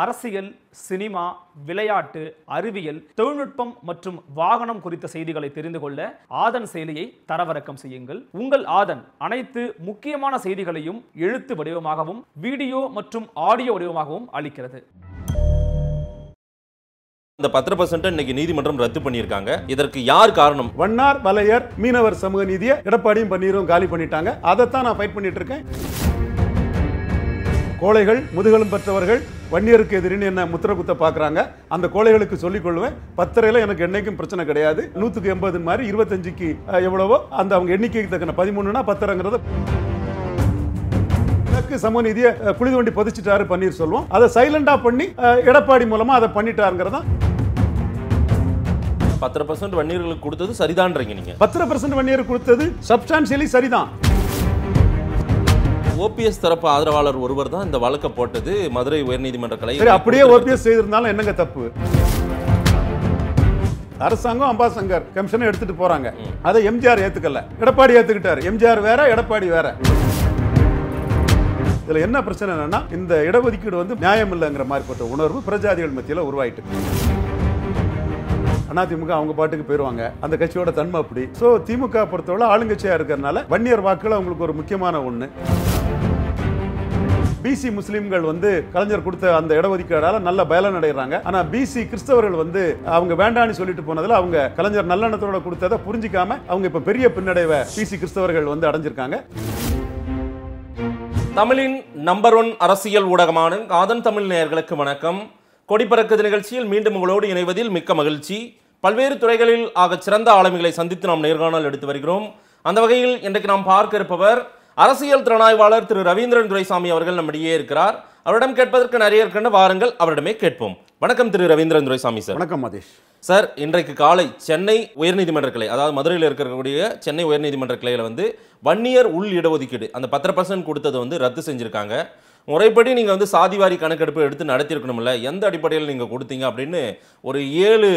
அரசியல் சினிமா விளையாட்டு அறிவியல் தொழில்நுட்பம் மற்றும் வாகனம் குறித்த செய்திகளை தெரிந்து கொள்ள ஆதன் செயலியை தரவிறக்கம் செய்யுங்கள் உங்கள் ஆதன் அனைத்து முக்கியமான செய்திகளையும் எழுத்து வடிவமாகவும் வீடியோ மற்றும் ஆடியோ வடிவமாகவும் அளிக்கிறது இந்த பத்திர இன்னைக்கு நீதிமன்றம் ரத்து பண்ணியிருக்காங்க இதற்கு யார் காரணம் வண்ணார் வலையர் மீனவர் சமூக நீதியை எடப்பாடியும் பன்னீரும் காலி பண்ணிட்டாங்க அதைத்தான் நான் ஃபைட் பண்ணிட்டு இருக்கேன் கோழைகள் முதுகலும் பெற்றவர்கள் வன்னியருக்கு எதிரின்னு என்ன முத்திர குத்த பார்க்குறாங்க அந்த கோழைகளுக்கு சொல்லிக் கொள்வேன் பத்தரையில் எனக்கு என்னைக்கும் பிரச்சனை கிடையாது நூற்றுக்கு எண்பது மாதிரி இருபத்தஞ்சிக்கு எவ்வளவோ அந்த அவங்க எண்ணிக்கைக்கு தக்கன பதிமூணுனா பத்திரங்கிறது எனக்கு சம நிதியை பதிச்சிட்டாரு பன்னீர் சொல்லுவோம் அதை சைலண்டாக பண்ணி எடப்பாடி மூலமாக அதை பண்ணிட்டாருங்கிறதா பத்தரை பர்சன்ட் வன்னியர்களுக்கு கொடுத்தது சரிதான்றீங்க நீங்கள் பத்தரை பர்சன்ட் வன்னியர் கொடுத்தது சப்ஸ்டான்சியலி சரிதான் ஓபிஎஸ் தரப்பு ஆதரவாளர் ஒருவர் தான் இந்த வழக்கை போட்டது மதுரை உயர்நீதிமன்ற கலை அப்படியே ஓபிஎஸ் செய்திருந்தாலும் என்னங்க தப்பு அரசாங்கம் அம்பாசங்கர் கமிஷனை எடுத்துட்டு போறாங்க அதை எம்ஜிஆர் ஏத்துக்கல எடப்பாடி ஏத்துக்கிட்டாரு எம்ஜிஆர் வேற எடப்பாடி வேற இதுல என்ன பிரச்சனை என்னன்னா இந்த இடஒதுக்கீடு வந்து நியாயம் இல்லைங்கிற மாதிரிப்பட்ட உணர்வு பிரஜாதிகள் மத்தியில் உருவாயிட்டு அதிமுக அவங்க பாட்டுக்கு போயிருவாங்க அந்த கட்சியோட தன்மை அப்படி ஸோ திமுக பொறுத்தவரை ஆளுங்கட்சியாக இருக்கிறதுனால வன்னியர் வாக்குகள் அவங்களுக்கு ஒரு முக்கியமான ஒன்று பிசி முஸ்லீம்கள் வந்து கலைஞர் கொடுத்த அந்த இடஒதுக்கீடால நல்ல பயலன் அடைகிறாங்க ஆனா பிசி கிறிஸ்தவர்கள் வந்து அவங்க வேண்டான்னு சொல்லிட்டு போனதுல அவங்க கலைஞர் நல்லெண்ணத்தோட கொடுத்ததை புரிஞ்சிக்காம அவங்க இப்ப பெரிய பின்னடைவை பிசி கிறிஸ்தவர்கள் வந்து அடைஞ்சிருக்காங்க தமிழின் நம்பர் ஒன் அரசியல் ஊடகமான காதன் தமிழ் நேயர்களுக்கு வணக்கம் கொடிப்பறக்குது நிகழ்ச்சியில் மீண்டும் உங்களோடு இணைவதில் மிக்க மகிழ்ச்சி பல்வேறு துறைகளில் ஆக சிறந்த ஆளுமைகளை சந்தித்து நாம் நேர்காணல் எடுத்து வருகிறோம் அந்த வகையில் இன்றைக்கு நாம் பார்க்க இருப்பவர் அரசியல் திறனாய்வாளர் திரு ரவீந்திரன் துரைசாமி அவர்கள் நம்மிடையே இருக்கிறார் அவரிடம் கேட்பதற்கு நிறைய இருக்கின்ற வாருங்கள் அவரிடமே கேட்போம் வணக்கம் திரு ரவீந்திரன் துரைசாமி சார் வணக்கம் மதேஷ் சார் இன்றைக்கு காலை சென்னை உயர்நீதிமன்ற கிளை அதாவது மதுரையில் இருக்கக்கூடிய சென்னை உயர்நீதிமன்ற கிளையில் வந்து வன்னியர் உள் இடஒதுக்கீடு அந்த பத்தரை பர்சன்ட் கொடுத்ததை வந்து ரத்து செஞ்சுருக்காங்க முறைப்படி நீங்கள் வந்து சாதிவாரி கணக்கெடுப்பு எடுத்து நடத்தியிருக்கணும்ல எந்த அடிப்படையில் நீங்கள் கொடுத்தீங்க அப்படின்னு ஒரு ஏழு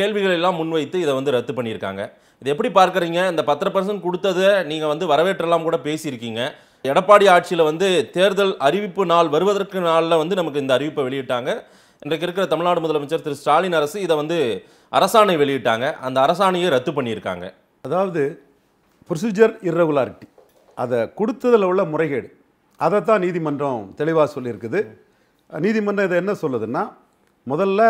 கேள்விகளெல்லாம் முன்வைத்து இதை வந்து ரத்து பண்ணியிருக்காங்க இது எப்படி பார்க்குறீங்க இந்த பத்தரை பர்சன்ட் கொடுத்ததை நீங்கள் வந்து வரவேற்றலாம் கூட பேசியிருக்கீங்க எடப்பாடி ஆட்சியில் வந்து தேர்தல் அறிவிப்பு நாள் வருவதற்கு நாளில் வந்து நமக்கு இந்த அறிவிப்பை வெளியிட்டாங்க இன்றைக்கு இருக்கிற தமிழ்நாடு முதலமைச்சர் திரு ஸ்டாலின் அரசு இதை வந்து அரசாணை வெளியிட்டாங்க அந்த அரசாணையை ரத்து பண்ணியிருக்காங்க அதாவது ப்ரொசீஜர் இரகுலாரிட்டி அதை கொடுத்ததில் உள்ள முறைகேடு அதை தான் நீதிமன்றம் தெளிவாக சொல்லியிருக்குது நீதிமன்றம் இதை என்ன சொல்லுதுன்னா முதல்ல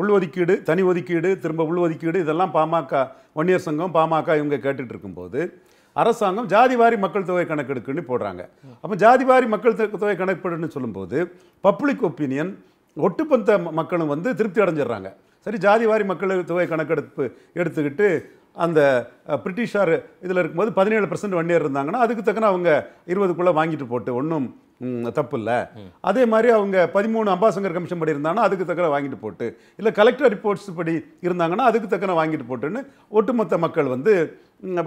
உள் ஒதுக்கீடு தனி ஒதுக்கீடு திரும்ப உள் ஒதுக்கீடு இதெல்லாம் பாமக வன்னியர் சங்கம் பாமக இவங்க கேட்டுட்டு இருக்கும்போது அரசாங்கம் ஜாதிவாரி மக்கள் தொகை கணக்கெடுக்குன்னு போடுறாங்க அப்போ ஜாதிவாரி மக்கள் தொகை கணக்கெடுன்னு சொல்லும்போது பப்ளிக் ஒப்பீனியன் ஒட்டுப்பந்த மக்களும் வந்து திருப்தி அடைஞ்சிடுறாங்க சரி ஜாதிவாரி மக்கள் தொகை கணக்கெடுப்பு எடுத்துக்கிட்டு அந்த பிரிட்டிஷார் இதில் இருக்கும்போது பதினேழு பர்சன்ட் வன்னியர் இருந்தாங்கன்னா அதுக்கு தக்கன அவங்க இருபதுக்குள்ளே வாங்கிட்டு போட்டு ஒன்றும் தப்பு இல்லை அதே மாதிரி அவங்க பதிமூணு அம்பாசங்கர் கமிஷன் படி இருந்தாங்கன்னா அதுக்கு தக்கன வாங்கிட்டு போட்டு இல்லை கலெக்டர் ரிப்போர்ட்ஸ் படி இருந்தாங்கன்னா அதுக்கு தக்கன வாங்கிட்டு போட்டுன்னு ஒட்டுமொத்த மக்கள் வந்து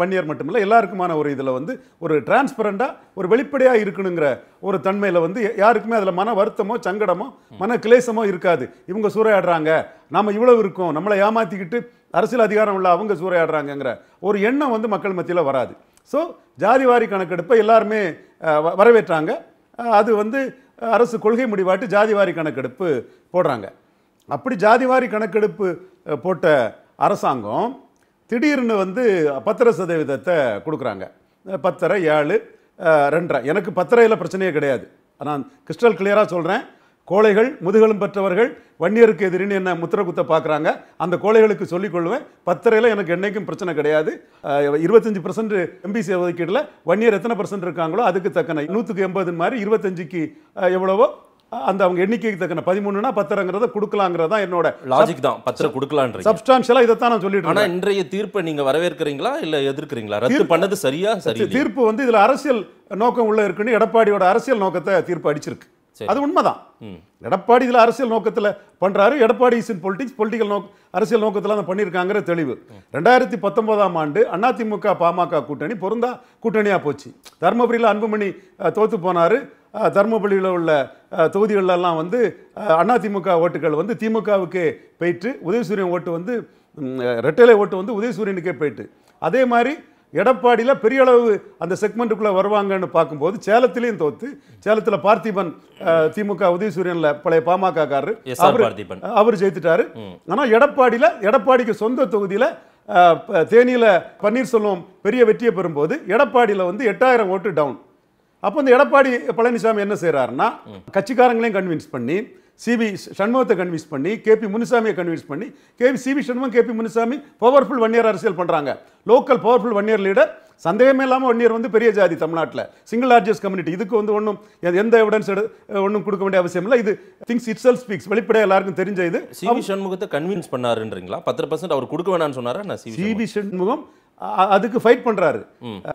வன்னியர் மட்டுமில்லை எல்லாருக்குமான ஒரு இதில் வந்து ஒரு டிரான்ஸ்பரண்ட்டாக ஒரு வெளிப்படையாக இருக்கணுங்கிற ஒரு தன்மையில் வந்து யாருக்குமே அதில் மன வருத்தமோ சங்கடமோ மன கிளேசமோ இருக்காது இவங்க சூறையாடுறாங்க நம்ம இவ்வளவு இருக்கோம் நம்மளை ஏமாற்றிக்கிட்டு அரசியல் அதிகாரம் உள்ள அவங்க சூறையாடுறாங்கங்கிற ஒரு எண்ணம் வந்து மக்கள் மத்தியில் வராது ஸோ ஜாதிவாரி கணக்கெடுப்பை எல்லாருமே வரவேற்றாங்க அது வந்து அரசு கொள்கை முடிவாட்டு ஜாதிவாரி கணக்கெடுப்பு போடுறாங்க அப்படி ஜாதிவாரி கணக்கெடுப்பு போட்ட அரசாங்கம் திடீர்னு வந்து பத்திர சதவீதத்தை கொடுக்குறாங்க பத்தரை ஏழு ரெண்டரை எனக்கு பத்தரையில் பிரச்சனையே கிடையாது நான் கிறிஸ்டல் கிளியராக சொல்கிறேன் கோழைகள் முதுகலும் பெற்றவர்கள் வன்னியருக்கு எதிரின்னு என்ன முத்திர குத்த பார்க்குறாங்க அந்த கோழைகளுக்கு சொல்லிக்கொள்வேன் கொள்வேன் எனக்கு என்றைக்கும் பிரச்சனை கிடையாது இருபத்தஞ்சி பர்சன்ட் எம்பிசி ஒதுக்கீட்டில் வன்னியர் எத்தனை பர்சன்ட் இருக்காங்களோ அதுக்கு தக்கன நூற்றுக்கு எண்பது மாதிரி இருபத்தஞ்சிக்கு எவ்வளவோ அந்த அவங்க எண்ணிக்கைக்கு தக்கன பதிமூணுனா பத்திரங்கிறத கொடுக்கலாங்கிறது தான் என்னோட லாஜிக் தான் பத்திரம் கொடுக்கலான் சப்ஸ்டான்ஷியலாக இதை தான் நான் சொல்லிட்டு ஆனால் இன்றைய தீர்ப்பை நீங்கள் வரவேற்கிறீங்களா இல்லை எதிர்க்கிறீங்களா ரத்து பண்ணது சரியா சரி தீர்ப்பு வந்து இதில் அரசியல் நோக்கம் உள்ள இருக்குன்னு எடப்பாடியோட அரசியல் நோக்கத்தை தீர்ப்பு அடிச்சிருக்கு அது உண்மைதான் எடப்பாடி இதில் அரசியல் நோக்கத்தில் பண்ணுறாரு Edappadi is in politics political நோக்க அரசியல் நோக்கத்தில் அதை பண்ணியிருக்காங்கிற தெளிவு ரெண்டாயிரத்தி பத்தொன்பதாம் ஆண்டு அதிமுக பாமக கூட்டணி பொருந்தா கூட்டணியாக போச்சு தருமபுரியில் அன்புமணி தோற்று போனார் தருமபுரியில் உள்ள தொகுதிகளெல்லாம் வந்து அதிமுக ஓட்டுகள் வந்து திமுகவுக்கே போயிட்டு உதயசூரியன் ஓட்டு வந்து ரெட்டலை ஓட்டு வந்து உதயசூரியனுக்கே போயிட்டு அதே மாதிரி எடப்பாடியில் பெரிய அளவு அந்த செக்மெண்ட்டுக்குள்ளே வருவாங்கன்னு பார்க்கும்போது சேலத்திலையும் தோத்து சேலத்தில் பார்த்திபன் திமுக உதயசூரியனில் பழைய பாமக காரரு அவர் அவர் ஜெயித்துட்டாரு ஆனால் எடப்பாடியில் எடப்பாடிக்கு சொந்த தொகுதியில் தேனியில் பன்னீர்செல்வம் பெரிய வெற்றியை பெறும்போது எடப்பாடியில் வந்து எட்டாயிரம் ஓட்டு டவுன் அப்போ இந்த எடப்பாடி பழனிசாமி என்ன செய்கிறாருன்னா கட்சிக்காரங்களையும் கன்வின்ஸ் பண்ணி சிபி சண்முகத்தை கன்வின்ஸ் பண்ணி கேபி முனுசாமியை கன்வின்ஸ் பண்ணி KP CP Shanmugam KP Munusamy powerful Vanniyar அரசியல் பண்ணுறாங்க லோக்கல் பவர்ஃபுல் வன்னியர் லீடர் சந்தேகமே இல்லாமல் ஒன் இயர் வந்து பெரிய ஜாதி தமிழ்நாட்டில் சிங்கிள் லார்ஜஸ்ட் கம்யூனிட்டி இதுக்கு வந்து ஒன்றும் எந்த எவிடன்ஸ் ஒன்றும் கொடுக்க வேண்டிய அவசியம் இல்லை இது திங்ஸ் இட் செல் ஸ்பீக்ஸ் வெளிப்படையாக எல்லாருக்கும் தெரிஞ்ச இது சிபி சண்முகத்தை கன்வின்ஸ் பண்ணாருன்றீங்களா பத்து பர்சன்ட் அவர் கொடுக்க வேணாம்னு சொன்னாரா சிபி சண்முகம் அதுக்கு ஃபைட் பண்ணுறாரு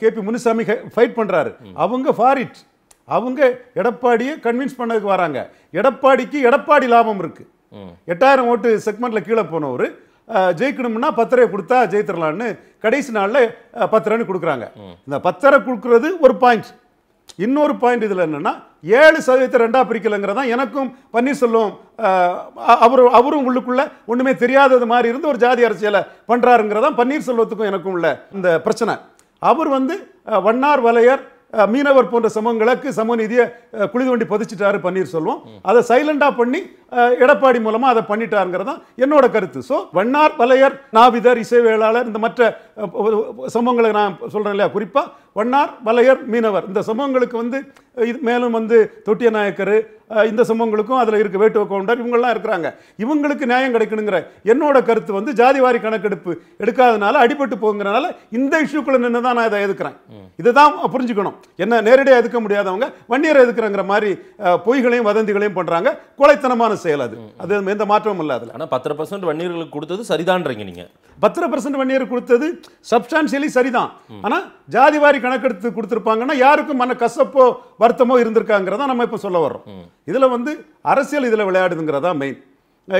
கேபி முனுசாமி ஃபைட் பண்ணுறாரு அவங்க ஃபார் இட் அவங்க எடப்பாடியை கன்வின்ஸ் பண்ணதுக்கு வராங்க எடப்பாடிக்கு எடப்பாடி லாபம் இருக்கு எட்டாயிரம் ஓட்டு செக்மெண்ட்ல கீழே போனவர் ஜெயிக்கணும்னா பத்தரை கொடுத்தா ஜெயித்திரலான்னு கடைசி நாளில் பத்தரைன்னு கொடுக்குறாங்க இந்த பத்தரை கொடுக்குறது ஒரு பாயிண்ட் இன்னொரு பாயிண்ட் இதில் என்னென்னா ஏழு சதவீதத்தை ரெண்டாக பிரிக்கலைங்கிறதா எனக்கும் பன்னீர்செல்வம் அவர் அவரும் உள்ளுக்குள்ள ஒன்றுமே தெரியாதது மாதிரி இருந்து ஒரு ஜாதி அரசியலை பண்ணுறாருங்கிறதான் பன்னீர்செல்வத்துக்கும் எனக்கும் உள்ள இந்த பிரச்சனை அவர் வந்து வண்ணார் வலையர் மீனவர் போன்ற சமங்களுக்கு சமநிதியை குளிதோண்டி பதிச்சுட்டாரு பன்னீர்செல்வம் அதை சைலண்டாக பண்ணி எடப்பாடி மூலமாக அதை பண்ணிட்டாருங்கிறது தான் என்னோட கருத்து ஸோ வண்ணார் வலையர் நாவிதர் இசைவேளாளர் இந்த மற்ற சமூகங்களை நான் சொல்கிறேன் இல்லையா குறிப்பாக வண்ணார் வலையர் மீனவர் இந்த சமூகங்களுக்கு வந்து இது மேலும் வந்து தொட்டிய நாயக்கர் இந்த சமூகங்களுக்கும் அதில் இருக்க வேட்டுவ கவுண்டர் இவங்கெல்லாம் இருக்கிறாங்க இவங்களுக்கு நியாயம் கிடைக்கணுங்கிற என்னோட கருத்து வந்து ஜாதிவாரி கணக்கெடுப்பு எடுக்காதனால அடிபட்டு போங்கிறனால இந்த இஷ்யூக்குள்ள நின்று தான் நான் இதை எதுக்கிறேன் இதை தான் புரிஞ்சுக்கணும் என்ன நேரடியாக எதுக்க முடியாதவங்க வன்னியரை எதுக்குறங்கிற மாதிரி பொய்களையும் வதந்திகளையும் பண்ணுறாங்க கொலைத்தனமான செயல் அது அது எந்த மாற்றமும் இல்லை அதில் ஆனால் பத்தரை பர்சன்ட் வன்னியர்களுக்கு கொடுத்தது சரிதான்றீங்க நீங்கள் பத்தரை பர்சன்ட் வன்னியர் கொடுத்தது சப்ஸ்டான்சியலி சரிதான் ஆனால் ஜாதி வாரி கணக்கெடுத்து கொடுத்துருப்பாங்கன்னா யாருக்கும் மன கசப்போ வருத்தமோ இருந்திருக்காங்கிறதா நம்ம இப்போ சொல்ல வர்றோம் இதில் வந்து அரசியல் இதில் விளையாடுதுங்கிறதா மெயின்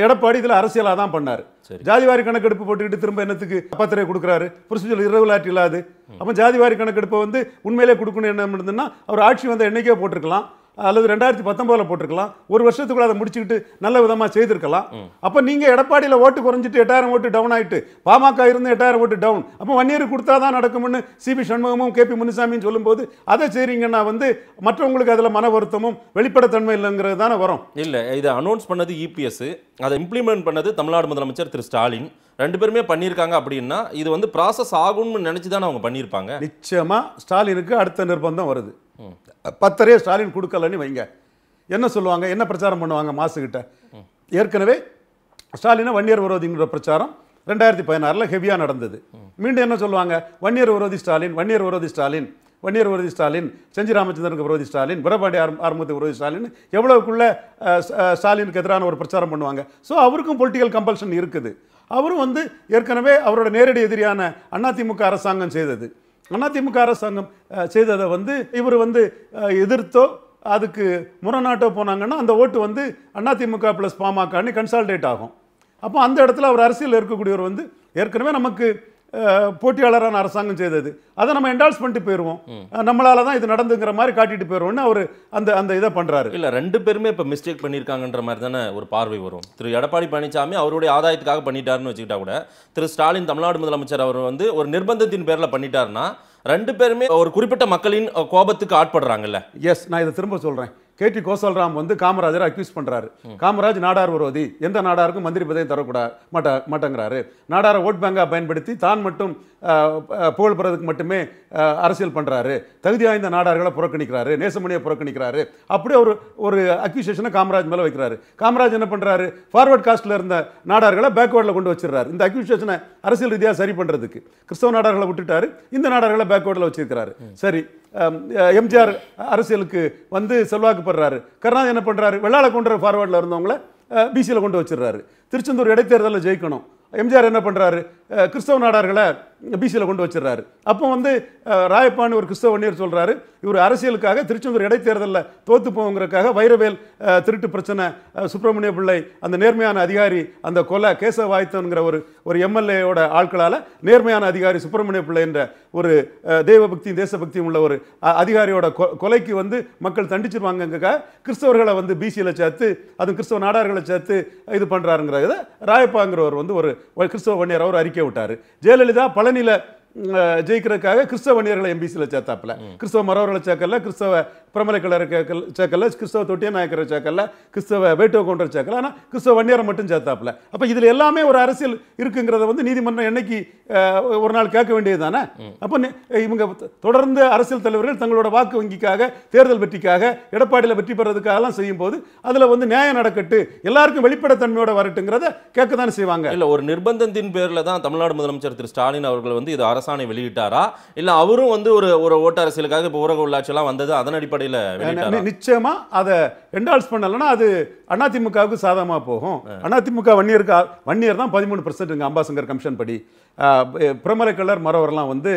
எடப்பாடி இதில் அரசியலாக தான் பண்ணார் ஜாதிவாரி கணக்கெடுப்பு போட்டுக்கிட்டு திரும்ப என்னத்துக்கு கொடுக்குறாரு ப்ரொசீஜர் இரவுலாட்டி இல்லாது அப்போ ஜாதிவாரி கணக்கெடுப்பை வந்து உண்மையிலே கொடுக்கணும் என்ன பண்ணுதுன்னா அவர் ஆட்சி வந்த என்னைக்கே போட்டிருக்கலாம் அல்லது ரெண்டாயிரத்தி பத்தொம்போதில் போட்டிருக்கலாம் ஒரு வருஷத்துக்குள்ள அதை முடிச்சுக்கிட்டு நல்ல விதமாக செய்திருக்கலாம் அப்போ நீங்கள் எடப்பாடியில் ஓட்டு குறைஞ்சிட்டு எட்டாயிரம் ஓட்டு டவுன் ஆகிட்டு பாமக இருந்து எட்டாயிரம் ஓட்டு டவுன் அப்போ வன்னியர் கொடுத்தா தான் நடக்கும்னு சிபி சண்முகமும் கே பி முனுசாமியும் சொல்லும்போது அதை செய்கிறீங்கன்னா வந்து மற்றவங்களுக்கு அதில் மன வருத்தமும் வெளிப்படத்தன்மை இல்லைங்கிறது தானே வரும் இல்லை இதை அனௌன்ஸ் பண்ணது இபிஎஸ் e அதை இம்ப்ளிமெண்ட் பண்ணது தமிழ்நாடு முதலமைச்சர் திரு ஸ்டாலின் ரெண்டு பேருமே பண்ணியிருக்காங்க அப்படின்னா இது வந்து ப்ராசஸ் ஆகும்னு நினச்சி தானே அவங்க பண்ணியிருப்பாங்க நிச்சயமாக ஸ்டாலினுக்கு அடுத்த நிர்பந்தம் வருது பத்தரே ஸ்டாலின் கொடுக்கலன்னு வைங்க என்ன சொல்லுவாங்க என்ன பிரச்சாரம் பண்ணுவாங்க மாசுக்கிட்ட ஏற்கனவே ஸ்டாலினை வன்னியர் விரோதிங்கிற பிரச்சாரம் ரெண்டாயிரத்தி பதினாறில் ஹெவியாக நடந்தது மீண்டும் என்ன சொல்லுவாங்க வன்னியர் விரோதி ஸ்டாலின் வன்னியர் விரோதி ஸ்டாலின் வன்னியர் விரோதி ஸ்டாலின் செஞ்சி ராமச்சந்திரனுக்கு விரோதி ஸ்டாலின் விரபாண்டி ஆர் ஆரம்பத்துக்கு விரோதி ஸ்டாலின் எவ்வளவுக்குள்ள ஸ்டாலினுக்கு எதிரான ஒரு பிரச்சாரம் பண்ணுவாங்க ஸோ அவருக்கும் பொலிட்டிக்கல் கம்பல்ஷன் இருக்குது அவரும் வந்து ஏற்கனவே அவரோட நேரடி எதிரியான அதிமுக அரசாங்கம் செய்தது அதிமுக அரசாங்கம் செய்ததை வந்து இவர் வந்து எதிர்த்தோ அதுக்கு முரணாட்டோ போனாங்கன்னா அந்த ஓட்டு வந்து அதிமுக ப்ளஸ் பாமகன்னு கன்சால்டேட் ஆகும் அப்போ அந்த இடத்துல அவர் அரசியல் இருக்கக்கூடியவர் வந்து ஏற்கனவே நமக்கு போட்டியாளரான அரசாங்கம் செய்தது அதை நம்ம என்டால்ஸ் பண்ணிட்டு போயிடுவோம் நம்மளால தான் இது நடந்துங்கிற மாதிரி காட்டிட்டு போயிடுவோம்னு அவர் அந்த அந்த இதை பண்ணுறாரு இல்லை ரெண்டு பேருமே இப்போ மிஸ்டேக் பண்ணியிருக்காங்கன்ற மாதிரி தானே ஒரு பார்வை வரும் திரு எடப்பாடி பழனிசாமி அவருடைய ஆதாயத்துக்காக பண்ணிட்டாருன்னு வச்சுக்கிட்டா கூட திரு ஸ்டாலின் தமிழ்நாடு முதலமைச்சர் அவர் வந்து ஒரு நிர்பந்தத்தின் பேரில் பண்ணிட்டாருன்னா ரெண்டு பேருமே ஒரு குறிப்பிட்ட மக்களின் கோபத்துக்கு ஆட்படுறாங்கல்ல எஸ் நான் இதை திரும்ப சொல்கிறேன் கேடி கோசல்ராம் வந்து காமராஜரை அக்யூஸ் பண்ணுறாரு காமராஜ் நாடார் விரோதி எந்த நாடாருக்கும் மந்திரி பதவி தரக்கூடாது மாட்டா மாட்டேங்கிறாரு நாடாரை ஓட் பேங்காக பயன்படுத்தி தான் மட்டும் புகழ் பெறதுக்கு மட்டுமே அரசியல் பண்ணுறாரு தகுதி வாய்ந்த நாடார்களை புறக்கணிக்கிறாரு நேசமணியை புறக்கணிக்கிறாரு அப்படியே ஒரு ஒரு அக்யூசியேஷனை காமராஜ் மேலே வைக்கிறாரு காமராஜ் என்ன பண்ணுறாரு ஃபார்வர்ட் காஸ்ட்டில் இருந்த நாடார்களை பேக்வேர்டில் கொண்டு வச்சிடறாரு இந்த அக்யூசியேஷனை அரசியல் ரீதியாக சரி பண்ணுறதுக்கு கிறிஸ்தவ நாடார்களை விட்டுட்டாரு இந்த நாடார்களை பேக்வேர்டில் வச்சிருக்கிறாரு சரி எம்ஜிஆர் அரசியலுக்கு வந்து செல்வாக்கு படுறாரு கருணாநிதி என்ன பண்ணுறாரு வெள்ளாள கொண்டு ஃபார்வேர்டில் இருந்தவங்கள பிசியில் கொண்டு வச்சிடுறாரு திருச்செந்தூர் இடைத்தேர்தலில் ஜெயிக்கணும் எம்ஜிஆர் என்ன பண்ணுறாரு கிறிஸ்தவ நாடார்களை பிசியில் கொண்டு வச்சிடறாரு அப்போ வந்து ராயப்பாணி ஒரு கிறிஸ்தவ வண்ணியர் சொல்கிறாரு இவர் அரசியலுக்காக திருச்செந்தூர் இடைத்தேர்தலில் தோத்து போங்கிறதுக்காக வைரவேல் திருட்டு பிரச்சனை சுப்பிரமணிய பிள்ளை அந்த நேர்மையான அதிகாரி அந்த கொலை வாய்த்தனுங்கிற ஒரு ஒரு எம்எல்ஏயோட ஆட்களால் நேர்மையான அதிகாரி சுப்பிரமணிய பிள்ளை என்ற ஒரு தெய்வபக்தியும் தேசபக்தியும் உள்ள ஒரு அதிகாரியோட கொலைக்கு வந்து மக்கள் தண்டிச்சிருவாங்கங்கிறக்காக கிறிஸ்தவர்களை வந்து பிசியில் சேர்த்து அதுவும் கிறிஸ்தவ நாடார்களை சேர்த்து இது இதை ராயப்பாங்கிறவர் வந்து ஒரு கிறிஸ்தவ வன்னியர் அவர் அறிக்கை நிற்க விட்டார் ஜெயலலிதா பழனியில் ஜெயிக்கிறதுக்காக கிறிஸ்தவ வணிகர்களை எம்பிசியில் சேர்த்தாப்பில் கிறிஸ்தவ மரவர்களை சேர்க்கல கிறிஸ்தவ பிரமலை கேக்கல் சேர்க்கல கிறிஸ்தவ தொட்டிய நாயக்கரை சேர்க்கல கிறிஸ்தவ வேட்டுவ கொண்ட சேர்க்கல ஆனால் கிறிஸ்தவ வன்னியரை மட்டும் சேர்த்தாப்புல அப்போ இதில் எல்லாமே ஒரு அரசியல் இருக்குங்கிறத வந்து நீதிமன்றம் என்னைக்கு ஒரு நாள் கேட்க வேண்டியது தானே அப்போ இவங்க தொடர்ந்து அரசியல் தலைவர்கள் தங்களோட வாக்கு வங்கிக்காக தேர்தல் வெற்றிக்காக எடப்பாடியில் வெற்றி பெறதுக்காகலாம் செய்யும் போது அதில் வந்து நியாயம் நடக்கட்டு எல்லாருக்கும் வெளிப்படைத்தன்மையோட வரட்டுங்கிறத கேட்க தானே செய்வாங்க இல்லை ஒரு நிர்பந்தத்தின் பேரில் தான் தமிழ்நாடு முதலமைச்சர் திரு ஸ்டாலின் அவர்கள் வந்து இது அரசாணை வெளியிட்டாரா இல்லை அவரும் வந்து ஒரு ஒரு ஓட்ட அரசியலுக்காக இப்போ ஊரக உள்ளாட்சியெல்லாம் வந்தது அதன் அடிப்படை அடிப்படையில் நிச்சயமா அதை என்டால்ஸ் பண்ணலைன்னா அது அதிமுகவுக்கு சாதகமாக போகும் அதிமுக வன்னியருக்கு வன்னியர் தான் பதிமூணு பர்சன்ட்டுங்க அம்பாசங்கர் கமிஷன் படி கலர் மரவரெல்லாம் வந்து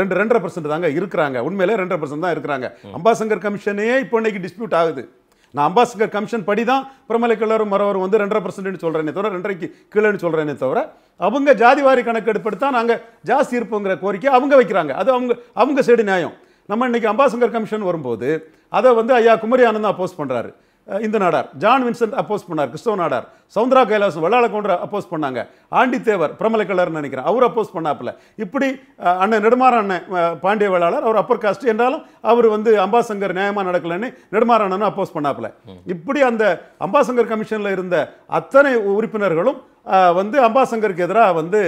ரெண்டு ரெண்டரை பர்சன்ட் தாங்க இருக்கிறாங்க உண்மையிலே ரெண்டரை பர்சன்ட் தான் இருக்கிறாங்க அம்பாசங்கர் கமிஷனே இப்போ இன்னைக்கு டிஸ்பியூட் ஆகுது நான் அம்பாசங்கர் கமிஷன் படி தான் பிரமலை கலரும் மரவரும் வந்து ரெண்டரை பர்சன்ட்னு சொல்கிறேனே தவிர ரெண்டரைக்கு கீழேன்னு சொல்கிறேனே தவிர அவங்க ஜாதிவாரி கணக்கெடுப்படுத்தா நாங்கள் ஜாஸ்தி இருப்போங்கிற கோரிக்கை அவங்க வைக்கிறாங்க அது அவங்க அவங்க சைடு நியாயம் நம்ம இன்றைக்கி அம்பாசங்கர் கமிஷன் வரும்போது அதை வந்து ஐயா குமரி ஆனந்த் அப்போஸ் பண்ணுறாரு இந்த நாடார் ஜான் வின்சென்ட் அப்போஸ் பண்ணார் கிறிஸ்தவ நாடார் சவுந்தரா கைலாசம் கொண்டு அப்போஸ் பண்ணாங்க ஆண்டித்தேவர் தேவர் கலர்னு நினைக்கிறேன் அவர் அப்போஸ் பண்ணாப்பில் இப்படி அண்ணன் நெடுமாற அண்ணன் பாண்டிய வேளாளர் அவர் அப்பர் காஸ்ட் என்றாலும் அவர் வந்து அம்பாசங்கர் நியாயமாக நடக்கலன்னு நெடுமாற அண்ணன் அப்போஸ் பண்ணாப்பில் இப்படி அந்த அம்பாசங்கர் கமிஷனில் இருந்த அத்தனை உறுப்பினர்களும் வந்து அம்பாசங்கருக்கு எதிராக வந்து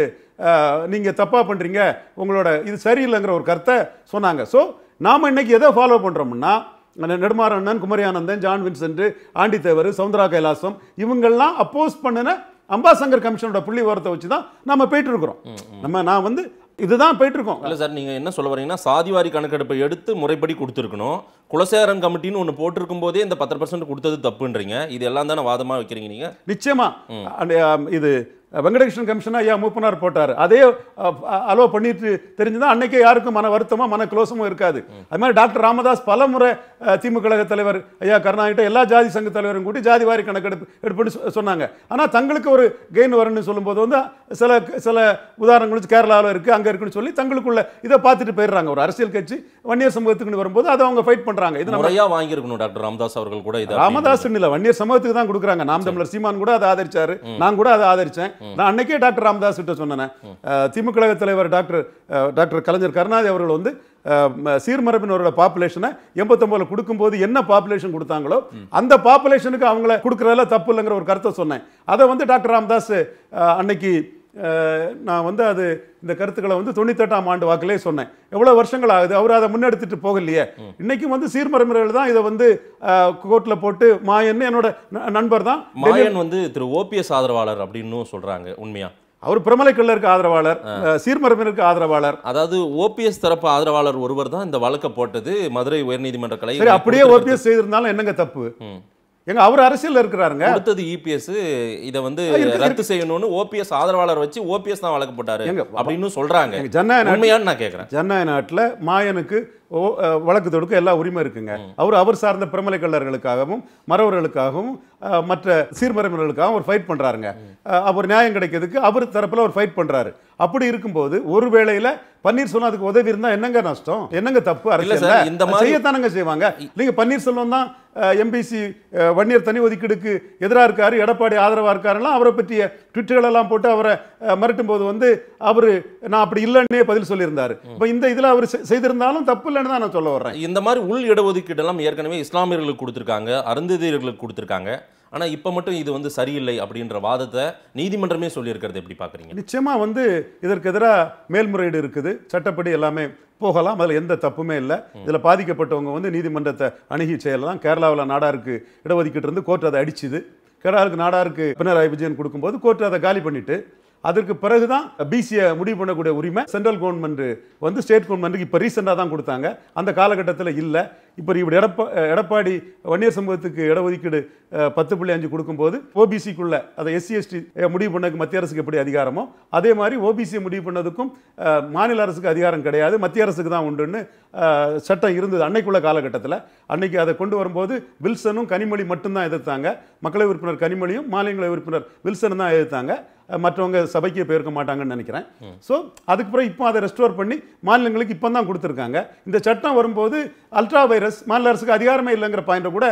நீங்கள் தப்பாக பண்ணுறீங்க உங்களோட இது சரியில்லைங்கிற ஒரு கருத்தை சொன்னாங்க ஸோ நாம் இன்னைக்கு எதை ஃபாலோ பண்ணுறோம்னா நெடுமாறண்ணன் குமரியானந்தன் ஜான் வின்சென்ட் ஆண்டித்தேவர் சவுந்தரா கைலாசம் இவங்கெல்லாம் அப்போஸ் பண்ணின அம்பாசங்கர் கமிஷனோட புள்ளி விவரத்தை வச்சு தான் நம்ம போயிட்டு இருக்கிறோம் நம்ம நான் வந்து இதுதான் போயிட்டு இருக்கோம் இல்லை சார் நீங்கள் என்ன சொல்ல வரீங்கன்னா சாதிவாரி கணக்கெடுப்பை எடுத்து முறைப்படி கொடுத்துருக்கணும் குலசேரன் கமிட்டின்னு ஒன்று போட்டிருக்கும் போதே இந்த பத்து பர்சன்ட் கொடுத்தது தப்புன்றீங்க இது எல்லாம் தானே வாதமாக வைக்கிறீங்க நீங்கள் நிச்சயமா இது வெங்கடகிருஷ்ணன் கமிஷனாக ஐயா மூப்பனார் போட்டார் அதே அலோ பண்ணிட்டு தெரிஞ்சுதான் அன்னைக்கே யாருக்கும் மன வருத்தமோ மன குலோசமும் இருக்காது அது மாதிரி டாக்டர் ராமதாஸ் பல முறை திமுக கழக தலைவர் ஐயா கருணாகிட்ட எல்லா ஜாதி சங்க தலைவரும் கூட்டி ஜாதி வாரி கணக்கெடுப்பு எடுப்புன்னு சொன்னாங்க ஆனால் தங்களுக்கு ஒரு கெயின் வரும்னு சொல்லும்போது வந்து சில சில உதாரணங்கள் கேரளாவில் இருக்குது அங்கே இருக்குன்னு சொல்லி தங்களுக்குள்ள இதை பார்த்துட்டு போயிடுறாங்க ஒரு அரசியல் கட்சி வன்னியர் சமூகத்துக்குன்னு வரும்போது அதை அவங்க ஃபைட் பண்ணுறாங்க இது நிறையா வாங்கியிருக்கணும் டாக்டர் ராமதாஸ் அவர்கள் கூட ராமதாஸ் இல்லை வன்னியர் சமூகத்துக்கு தான் கொடுக்குறாங்க நாம் தமிழர் சீமான் கூட அதை ஆதரிச்சாரு நான் கூட அதை ஆதரித்தேன் நான் அன்னைக்கே டாக்டர் ராமதாஸ் கிட்ட சொன்னேன் திமுக தலைவர் டாக்டர் டாக்டர் கலைஞர் கருணாதி அவர்கள் வந்து சீர்மரபினோட பாப்புலேஷனை எண்பத்தொம்பதில் கொடுக்கும்போது என்ன பாப்புலேஷன் கொடுத்தாங்களோ அந்த பாப்புலேஷனுக்கு அவங்கள கொடுக்குறதெல்லாம் தப்பு இல்லைங்கிற ஒரு கருத்தை சொன்னேன் அதை வந்து டாக்டர் ராமதாஸ் அன்னைக்கு நான் வந்து அது இந்த கருத்துக்களை வந்து தொண்ணூத்தெட்டாம் ஆண்டு வாக்கிலே சொன்னேன் எவ்வளோ வருஷங்கள் ஆகுது அவர் அதை முன்னெடுத்துட்டு போகலையே இன்னைக்கும் வந்து சீர்மரமர்கள் தான் இதை வந்து கோர்ட்டில் போட்டு மாயன் என்னோட நண்பர் தான் மாயன் வந்து திரு ஓபிஎஸ் ஆதரவாளர் அப்படின்னு சொல்றாங்க உண்மையா அவர் பிரமலை கல்லருக்கு ஆதரவாளர் சீர்மரபினருக்கு ஆதரவாளர் அதாவது ஓபிஎஸ் தரப்பு ஆதரவாளர் ஒருவர் தான் இந்த வழக்கை போட்டது மதுரை உயர்நீதிமன்ற கலை அப்படியே ஓபிஎஸ் செய்திருந்தாலும் என்னங்க தப்பு எங்க அவர் அரசியல் இருக்கிறாருங்க அடுத்தது இபிஎஸ் e இதை வந்து ரத்து செய்யணும்னு ஓபிஎஸ் ஆதரவாளர் வச்சு ஓபிஎஸ் தான் வழக்கு போட்டாரு அப்படின்னு சொல்றாங்க ஜனநாயக நான் ஜனநாயக நாட்டில் மாயனுக்கு வழக்கு தொடுக்க எல்லா உரிமை இருக்குங்க அவர் அவர் சார்ந்த கல்லர்களுக்காகவும் மறவர்களுக்காகவும் மற்ற சீர்மரமர்களுக்காகவும் அவர் ஃபைட் பண்ணுறாருங்க அவர் நியாயம் கிடைக்கிறதுக்கு அவர் தரப்பில் அவர் ஃபைட் பண்ணுறாரு அப்படி இருக்கும்போது ஒரு வேளையில் பன்னீர்செல்வம் அதுக்கு உதவி இருந்தால் என்னங்க நஷ்டம் என்னங்க தப்பு அரசியல் இந்த செய்யத்தானங்க செய்வாங்க நீங்கள் பன்னீர்செல்வம் தான் எம்பிசி வன்னியர் தனி ஒதுக்கீடுக்கு எதிராக இருக்காரு எடப்பாடி ஆதரவாக இருக்காருலாம் அவரை பற்றிய எல்லாம் போட்டு அவரை மிரட்டும் போது வந்து அவர் நான் அப்படி இல்லைன்னே பதில் சொல்லியிருந்தார் இப்போ இந்த இதில் அவர் செய்திருந்தாலும் தப்பு இல்லை தான் நான் சொல்ல வர்றேன் இந்த மாதிரி உள் இடஒதுக்கீடு எல்லாம் ஏற்கனவே இஸ்லாமியர்களுக்கு கொடுத்துருக்காங்க அருந்ததியர்களுக்கு கொடுத்துருக்காங்க ஆனால் இப்போ மட்டும் இது வந்து சரியில்லை அப்படின்ற வாதத்தை நீதிமன்றமே சொல்லியிருக்கிறது எப்படி பார்க்குறீங்க நிச்சயமாக வந்து இதற்கு எதிராக மேல்முறையீடு இருக்குது சட்டப்படி எல்லாமே போகலாம் அதில் எந்த தப்புமே இல்லை இதில் பாதிக்கப்பட்டவங்க வந்து நீதிமன்றத்தை அணுகி செய்யலாம் கேரளாவில் நாடாருக்கு இடஒதுக்கீட்டு இருந்து கோர்ட் அதை அடிச்சுது கேரளாவுக்கு நாடாருக்கு பினராயி விஜயன் கொடுக்கும்போது கோர்ட் அதை காலி பண்ணிட்டு அதற்கு பிறகு தான் முடிவு பண்ணக்கூடிய உரிமை சென்ட்ரல் கவர்மெண்ட் வந்து ஸ்டேட் கவர்மெண்ட்டுக்கு இப்போ ரீசெண்டாக தான் கொடுத்தாங்க அந்த காலகட்டத்தில் இல்லை இப்போ இப்படி எடப்பா எடப்பாடி வன்னியர் சமூகத்துக்கு இடஒதுக்கீடு பத்து புள்ளி அஞ்சு கொடுக்கும்போது ஓபிசிக்குள்ள அதை எஸ்சி எஸ்டி முடிவு பண்ணதுக்கு மத்திய அரசுக்கு எப்படி அதிகாரமோ அதே மாதிரி ஓபிசி முடிவு பண்ணதுக்கும் மாநில அரசுக்கு அதிகாரம் கிடையாது மத்திய அரசுக்கு தான் உண்டுன்னு சட்டம் இருந்தது அன்னைக்குள்ள காலகட்டத்தில் அன்னைக்கு அதை கொண்டு வரும்போது வில்சனும் கனிமொழி மட்டும்தான் எதிர்த்தாங்க மக்களவை உறுப்பினர் கனிமொழியும் மாநிலங்களவை உறுப்பினர் வில்சனும் தான் எதிர்த்தாங்க மற்றவங்க சபைக்கு போயிருக்க மாட்டாங்கன்னு நினைக்கிறேன் ஸோ அதுக்கப்புறம் இப்போ அதை ரெஸ்டோர் பண்ணி மாநிலங்களுக்கு இப்போ தான் கொடுத்துருக்காங்க இந்த சட்டம் வரும்போது அல்ட்ரா வைரஸ் மாநில அரசுக்கு அதிகாரமே இல்லைங்கிற பாயிண்ட்டை கூட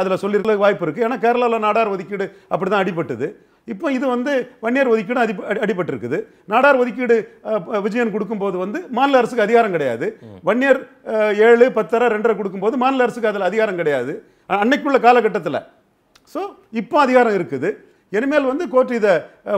அதில் சொல்லியிருக்க வாய்ப்பு இருக்குது ஏன்னா கேரளாவில் நாடார் ஒதுக்கீடு அப்படி தான் அடிபட்டது இப்போ இது வந்து வன்னியர் ஒதுக்கீடு அடி அடிபட்டிருக்குது நாடார் ஒதுக்கீடு விஜயன் கொடுக்கும்போது வந்து மாநில அரசுக்கு அதிகாரம் கிடையாது வன்னியர் ஏழு பத்தரை ரெண்டரை கொடுக்கும்போது மாநில அரசுக்கு அதில் அதிகாரம் கிடையாது அன்னைக்குள்ள காலகட்டத்தில் ஸோ இப்போ அதிகாரம் இருக்குது இனிமேல் வந்து கோர்ட் இதை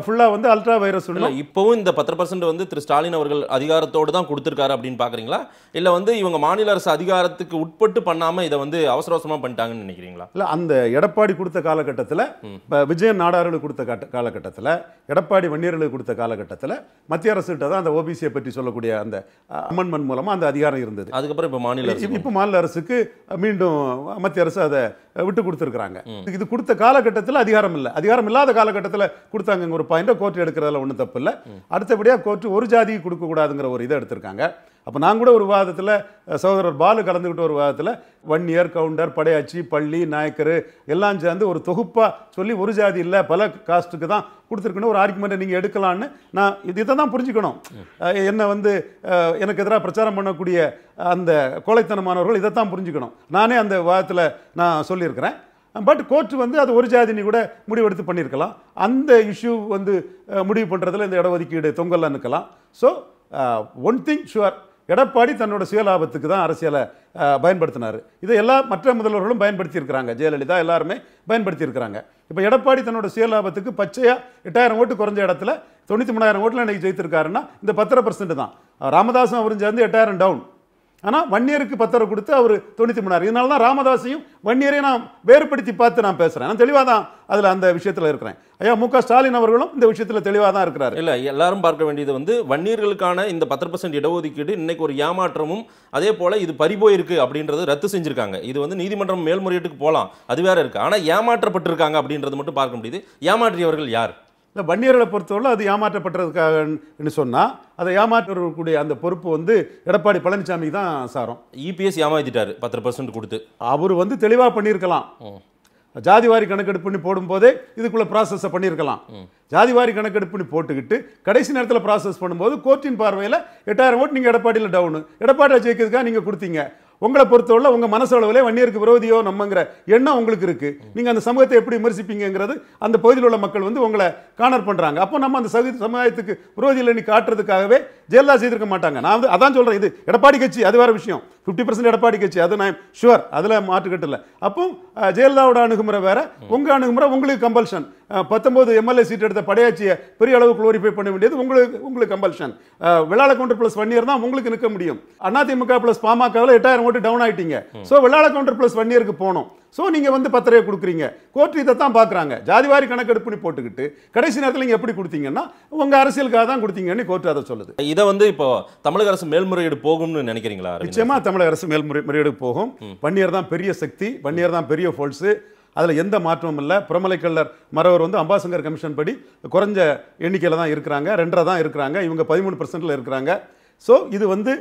ஃபுல்லாக வந்து அல்ட்ரா வைரஸ் இப்போவும் இந்த பத்து பர்சன்ட் வந்து திரு ஸ்டாலின் அவர்கள் அதிகாரத்தோடு தான் கொடுத்துருக்காரு அப்படின்னு பார்க்குறீங்களா இல்லை வந்து இவங்க மாநில அரசு அதிகாரத்துக்கு உட்பட்டு பண்ணாமல் இதை வந்து அவசர அவசரமாக பண்ணிட்டாங்கன்னு நினைக்கிறீங்களா இல்லை அந்த எடப்பாடி கொடுத்த காலகட்டத்தில் இப்போ விஜயன் நாடார்கள் கொடுத்த கட்ட காலகட்டத்தில் எடப்பாடி வன்னியர்களுக்கு கொடுத்த காலகட்டத்தில் மத்திய அரசுகிட்ட தான் அந்த ஓபிசியை பற்றி சொல்லக்கூடிய அந்த அமெண்ட்மெண்ட் மூலமாக அந்த அதிகாரம் இருந்தது அதுக்கப்புறம் இப்போ மாநில இப்போ மாநில அரசுக்கு மீண்டும் மத்திய அரசு அதை விட்டு கொடுத்துருக்குறாங்க இது கொடுத்த காலகட்டத்தில் அதிகாரம் இல்லை அதிகாரம் இல்லை இல்லாத காலகட்டத்தில் கொடுத்தாங்க ஒரு பாயிண்ட் கோர்ட் எடுக்கிறதுல ஒன்றும் தப்பு இல்லை அடுத்தபடியாக கோர்ட்டு ஒரு ஜாதிக்கு கொடுக்கக்கூடாதுங்கிற ஒரு இதை எடுத்திருக்காங்க அப்போ நான் கூட ஒரு விவாதத்தில் சகோதரர் பாலு கலந்துக்கிட்ட ஒரு விவாதத்தில் ஒன் இயர் கவுண்டர் படையாச்சி பள்ளி நாயக்கர் எல்லாம் சேர்ந்து ஒரு தொகுப்பாக சொல்லி ஒரு ஜாதி இல்லை பல காஸ்ட்டுக்கு தான் கொடுத்துருக்குன்னு ஒரு ஆர்குமெண்ட்டை நீங்கள் எடுக்கலான்னு நான் இதை தான் புரிஞ்சுக்கணும் என்னை வந்து எனக்கு எதிராக பிரச்சாரம் பண்ணக்கூடிய அந்த கோழைத்தனமானவர்கள் இதைத்தான் புரிஞ்சுக்கணும் நானே அந்த விவாதத்தில் நான் சொல்லியிருக்கிறேன் பட் கோர்ட் வந்து அது ஒரு ஜாதினி கூட முடிவெடுத்து பண்ணியிருக்கலாம் அந்த இஷ்யூ வந்து முடிவு பண்ணுறதுல இந்த இடஒதுக்கீடு தொங்கல்லாம் இருக்கலாம் so one thing sure Edappadi தன்னோட சுயலாபத்துக்கு தான் அரசியலை பயன்படுத்தினார் இதை எல்லா மற்ற முதல்வர்களும் பயன்படுத்தியிருக்கிறாங்க ஜெயலலிதா எல்லாருமே பயன்படுத்தியிருக்கிறாங்க இப்போ எடப்பாடி தன்னோட சுயலாபத்துக்கு பச்சையாக எட்டாயிரம் ஓட்டு குறைஞ்ச இடத்துல தொண்ணூற்றி மூணாயிரம் ஓட்டில் இன்றைக்கி ஜெயித்திருக்காருன்னா இந்த பத்தரை பர்சன்ட் தான் ராமதாசன் அவரும் சேர்ந்து எட்டாயிரம் டவுன் ஆனால் வன்னியருக்கு பத்தரை கொடுத்து அவர் தொண்ணூற்றி மூணார் இதனால தான் ராமதாஸையும் வன்னியரையும் நான் வேறுபடுத்தி பார்த்து நான் பேசுகிறேன் ஆனால் தெளிவாக தான் அதில் அந்த விஷயத்தில் இருக்கிறேன் ஐயா மு ஸ்டாலின் அவர்களும் இந்த விஷயத்தில் தெளிவாக தான் இருக்கிறார் இல்லை எல்லாரும் பார்க்க வேண்டியது வந்து வன்னியர்களுக்கான இந்த பத்து பர்சன்ட் இடஒதுக்கீடு இன்னைக்கு ஒரு ஏமாற்றமும் அதே போல் இது பறிபோயிருக்கு அப்படின்றது ரத்து செஞ்சுருக்காங்க இது வந்து நீதிமன்றம் மேல்முறையீட்டுக்கு போகலாம் அது வேற இருக்குது ஆனால் ஏமாற்றப்பட்டிருக்காங்க அப்படின்றது மட்டும் பார்க்க முடியுது ஏமாற்றியவர்கள் யார் இந்த வன்னியர்களை பொறுத்தவரை அது ஏமாற்றப்பட்டதுக்காக சொன்னால் அதை ஏமாற்றக்கூடிய அந்த பொறுப்பு வந்து எடப்பாடி பழனிசாமி தான் சாரம் இபிஎஸ் ஏமாத்திட்டார் பத்து பர்சன்ட் கொடுத்து அவர் வந்து தெளிவாக பண்ணியிருக்கலாம் ஜாதிவாரி கணக்கெடுப்புன்னு போடும்போதே இதுக்குள்ளே ப்ராசஸை பண்ணியிருக்கலாம் ஜாதிவாரி கணக்கெடுப்புன்னு போட்டுக்கிட்டு கடைசி நேரத்தில் ப்ராசஸ் பண்ணும்போது கோர்ட்டின் பார்வையில் எட்டாயிரம் ஓட்டு நீங்கள் எடப்பாடியில் டவுனு எடப்பாடியில் ஜெயிக்கிறதுக்காக நீங்கள் கொடுத்தீங்க உங்களை பொறுத்தவரை உங்கள் மனசளவில் வன்னியருக்கு விரோதியோ நம்மங்கிற எண்ணம் உங்களுக்கு இருக்குது நீங்கள் அந்த சமூகத்தை எப்படி விமர்சிப்பீங்கிறது அந்த பகுதியில் உள்ள மக்கள் வந்து உங்களை காணர் பண்ணுறாங்க அப்போ நம்ம அந்த சகு சமுதாயத்துக்கு விரோதியில் நீ காட்டுறதுக்காகவே ஜெயலலிதா செய்திருக்க மாட்டாங்க நான் வந்து அதான் சொல்கிறேன் இது எடப்பாடி கட்சி அது வேறு விஷயம் ஃபிஃப்டி பர்சன்ட் எடப்பாடி கட்சி அது நான் ஷுவர் அதில் மாற்றுக்கட்டில்லை அப்போ ஜெயலலிதாவோட அணுகுமுறை வேற உங்கள் அணுகுமுறை உங்களுக்கு கம்பல்ஷன் பத்தொம்போது எம்எல்ஏ சீட் எடுத்த படையாட்சியை பெரிய அளவு குளோரிஃபை பண்ண வேண்டியது உங்களுக்கு உங்களுக்கு compulsion Vellala Gounder plus one year தான் உங்களுக்கு நிற்க முடியும் அதிமுக ப்ளஸ் பாமகவில் எட்டாயிரம் ஓட்டு டவுன் ஆகிட்டீங்க so Vellala Gounder plus one இயருக்கு போனோம் ஸோ நீங்கள் வந்து பத்து ரூபாய் கொடுக்குறீங்க கோர்ட் இதை தான் பார்க்குறாங்க ஜாதிவாரி கணக்கெடுப்புன்னு போட்டுக்கிட்டு கடைசி நேரத்தில் நீங்கள் எப்படி கொடுத்தீங்கன்னா உங்கள் அரசியலுக்காக தான் கொடுத்தீங்கன்னு கோர்ட் அதை சொல்லுது இதை வந்து இப்போ தமிழக அரசு மேல்முறையீடு போகும்னு நினைக்கிறீங்களா நிச்சயமாக தமிழக அரசு மேல்முறை முறையீடு போகும் பன்னியர் தான் பெரிய சக்தி பன்னியர் தான் பெரிய ஃபோல்ஸு அதில் எந்த மாற்றமும் இல்லை கல்லர் மறவர் வந்து அம்பாசங்கர் கமிஷன் படி குறைஞ்ச எண்ணிக்கையில் தான் இருக்கிறாங்க ரெண்டரை தான் இருக்கிறாங்க இவங்க பதிமூணு பர்சன்டில் இருக்கிறாங்க ஸோ இது வந்து